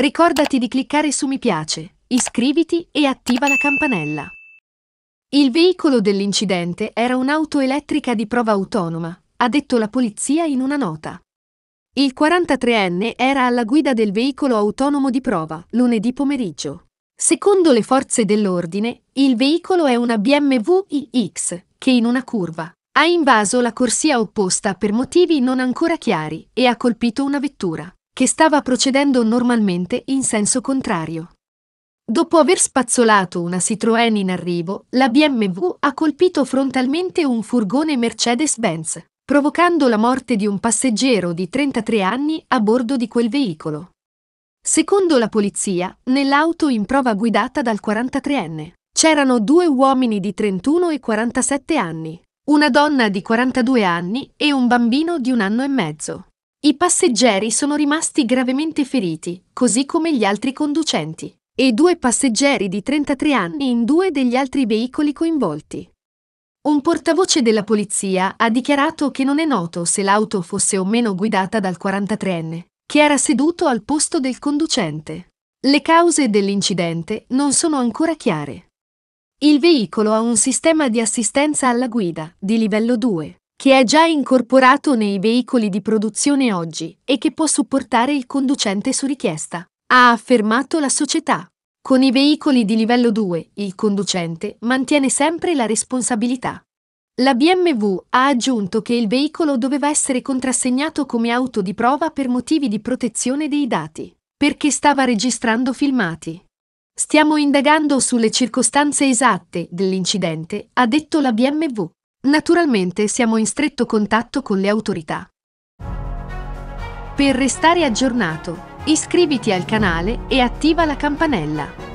Ricordati di cliccare su mi piace, iscriviti e attiva la campanella. Il veicolo dell'incidente era un'auto elettrica di prova autonoma, ha detto la polizia in una nota. Il 43enne era alla guida del veicolo autonomo di prova lunedì pomeriggio. Secondo le forze dell'ordine, il veicolo è una BMW iX che in una curva ha invaso la corsia opposta per motivi non ancora chiari e ha colpito una vettura che stava procedendo normalmente in senso contrario. Dopo aver spazzolato una Citroën in arrivo, la BMW ha colpito frontalmente un furgone Mercedes-Benz, provocando la morte di un passeggero di 33 anni a bordo di quel veicolo. Secondo la polizia, nell'auto in prova guidata dal 43enne c'erano due uomini di 31 e 47 anni, una donna di 42 anni e un bambino di un anno e mezzo. I passeggeri sono rimasti gravemente feriti, così come gli altri conducenti, e due passeggeri di 33 anni in due degli altri veicoli coinvolti. Un portavoce della polizia ha dichiarato che non è noto se l'auto fosse o meno guidata dal 43enne, che era seduto al posto del conducente. Le cause dell'incidente non sono ancora chiare. Il veicolo ha un sistema di assistenza alla guida di livello 2 che è già incorporato nei veicoli di produzione oggi e che può supportare il conducente su richiesta, ha affermato la società. Con i veicoli di livello 2 il conducente mantiene sempre la responsabilità. La BMW ha aggiunto che il veicolo doveva essere contrassegnato come auto di prova per motivi di protezione dei dati, perché stava registrando filmati. Stiamo indagando sulle circostanze esatte dell'incidente, ha detto la BMW. Naturalmente siamo in stretto contatto con le autorità. Per restare aggiornato, iscriviti al canale e attiva la campanella.